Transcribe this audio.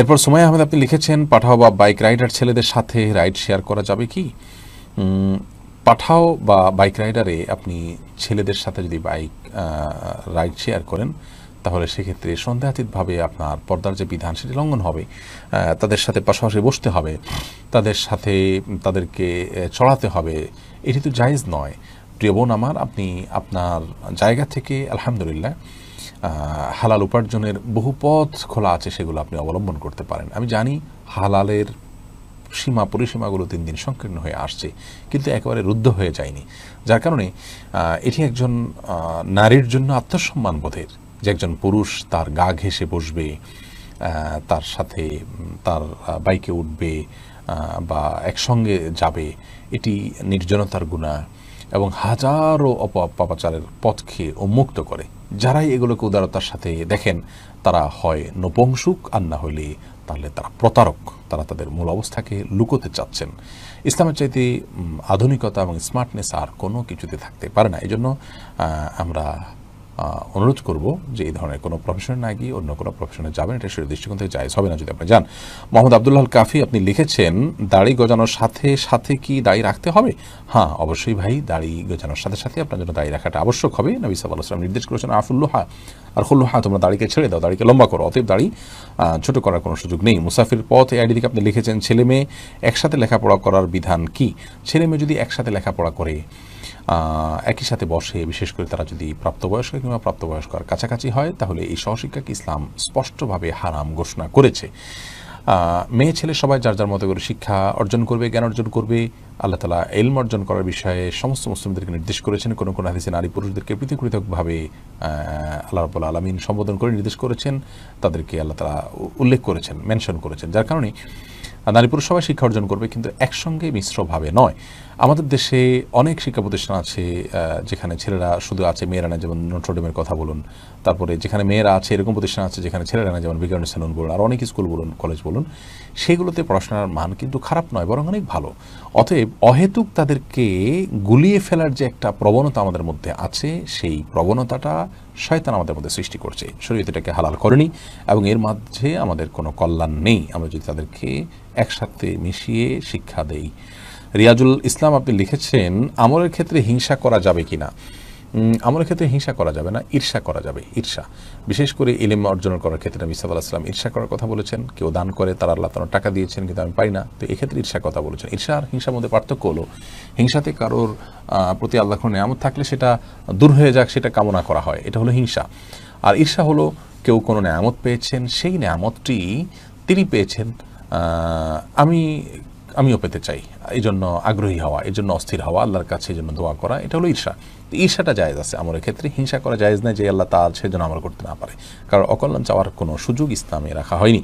এরপর সময় আহমেদ আপনি লিখেছেন পাঠাও বা বাইক রাইডার ছেলেদের সাথে রাইড শেয়ার করা যাবে কি পাঠাও বা বাইক রাইডারে আপনি ছেলেদের সাথে যদি বাইক রাইড শেয়ার করেন তাহলে সেক্ষেত্রে সন্দেহাতীতভাবে আপনার পর্দার যে বিধান সেটি লঙ্ঘন হবে তাদের সাথে পাশাপাশি বসতে হবে তাদের সাথে তাদেরকে চড়াতে হবে এটি তো জায়েজ নয় প্রিয় বোন আমার আপনি আপনার জায়গা থেকে আলহামদুলিল্লাহ হালাল উপার্জনের বহু পথ খোলা আছে সেগুলো আপনি অবলম্বন করতে পারেন আমি জানি হালালের সীমা পরিসীমাগুলো দিন দিন সংকীর্ণ হয়ে আসছে কিন্তু একেবারে রুদ্ধ হয়ে যায়নি যার কারণে এটি একজন নারীর জন্য আত্মসম্মান বোধের যে একজন পুরুষ তার গা ঘেসে বসবে তার সাথে তার বাইকে উঠবে বা একসঙ্গে যাবে এটি নির্জনতার গুণা এবং হাজারো অপ পথকে উন্মুক্ত করে যারাই এগুলোকে উদারতার সাথে দেখেন তারা হয় নপংসুক আর না হইলে তাহলে তারা প্রতারক তারা তাদের মূল অবস্থাকে লুকোতে চাচ্ছেন ইসলামের চাইতে আধুনিকতা এবং স্মার্টনেস আর কোনো কিছুতে থাকতে পারে না এই জন্য আমরা অনুরোধ করব যে এই ধরনের কোনো প্রফেশনে না গিয়ে অন্য কোনো প্রফেশনে যাবেন এটা শরীর দৃষ্টিকোণ থেকে যায় হবে না যদি আপনি যান মোহাম্মদ আবদুল্লাহ কাফি আপনি লিখেছেন দাড়ি গজানোর সাথে সাথে কি দায়ী রাখতে হবে হ্যাঁ অবশ্যই ভাই দাড়ি গজানোর সাথে সাথে আপনার জন্য দায়ী রাখাটা আবশ্যক হবে নবী আসলাম নির্দেশ করেছেন আফুল্লুহা আর হা তোমরা দাড়িকে ছেড়ে দাও দাড়িকে লম্বা করো অতএব দাড়ি ছোট করার কোনো সুযোগ নেই মুসাফির পথ এই দিকে আপনি লিখেছেন ছেলে মেয়ে একসাথে লেখাপড়া করার বিধান কি ছেলে মেয়ে যদি একসাথে লেখাপড়া করে একই সাথে বসে বিশেষ করে তারা যদি প্রাপ্তবয়স্ক কিংবা প্রাপ্তবয়স্কর কাছাকাছি হয় তাহলে এই সহশিক্ষাকে ইসলাম স্পষ্টভাবে হারাম ঘোষণা করেছে মেয়ে ছেলে সবাই যার যার মতো করে শিক্ষা অর্জন করবে জ্ঞান অর্জন করবে আল্লাহ তালা এলম অর্জন করার বিষয়ে সমস্ত মুসলিমদেরকে নির্দেশ করেছেন কোনো কোনো হাদিসে নারী পুরুষদেরকে পৃথক পৃথকভাবে আল্লাহ রবুল্লা আলমিন সম্বোধন করে নির্দেশ করেছেন তাদেরকে আল্লাহ তালা উল্লেখ করেছেন মেনশন করেছেন যার কারণে নারী পুরুষ সবাই শিক্ষা অর্জন করবে কিন্তু একসঙ্গে মিশ্রভাবে নয় আমাদের দেশে অনেক শিক্ষা প্রতিষ্ঠান আছে যেখানে ছেলেরা শুধু আছে মেয়েরা না যেমন নোট্রোডেমের কথা বলুন তারপরে যেখানে মেয়েরা আছে এরকম প্রতিষ্ঠান আছে যেখানে ছেলেরা না যেমন বিজ্ঞান সেলুন বলুন আর অনেক স্কুল বলুন কলেজ বলুন সেগুলোতে পড়াশোনার মান কিন্তু খারাপ নয় বরং অনেক ভালো অতএব অহেতুক তাদেরকে গুলিয়ে ফেলার যে একটা প্রবণতা আমাদের মধ্যে আছে সেই প্রবণতাটা শয়তান আমাদের মধ্যে সৃষ্টি করছে শরীর এটাকে হালাল করেনি এবং এর মাঝে আমাদের কোনো কল্যাণ নেই আমরা যদি তাদেরকে একসাথে মিশিয়ে শিক্ষা দেই রিয়াজুল ইসলাম আপনি লিখেছেন আমলের ক্ষেত্রে হিংসা করা যাবে কিনা আমার ক্ষেত্রে হিংসা করা যাবে না ঈর্ষা করা যাবে ঈর্ষা বিশেষ করে ইলিম অর্জন করার ক্ষেত্রে আমি ইসাফ আলাহিসাম ঈর্ষা করার কথা বলেছেন কেউ দান করে তার আল্লাহ তার টাকা দিয়েছেন কিন্তু আমি পাই না তো এক্ষেত্রে ঈর্ষার কথা বলেছেন ঈর্ষা আর হিংসার মধ্যে পার্থক্য হলো হিংসাতে কারোর প্রতি আল্লাহ নেয়ামত থাকলে সেটা দূর হয়ে যাক সেটা কামনা করা হয় এটা হলো হিংসা আর ঈর্ষা হলো কেউ কোনো নেয়ামত পেয়েছেন সেই নেয়ামতটি তিনি পেয়েছেন আমি আমিও পেতে চাই এই জন্য আগ্রহী হওয়া এই জন্য অস্থির হওয়া আল্লাহর কাছে এই জন্য দোয়া করা এটা হলো ঈর্ষা তো ঈর্ষাটা জায়েজ আছে আমার ক্ষেত্রে হিংসা করা জায়েজ নেই যে আল্লাহ তা সেজন্য যেন আমার করতে না পারে কারণ অকল্যাণ চাওয়ার কোনো সুযোগ ইসলামে রাখা হয়নি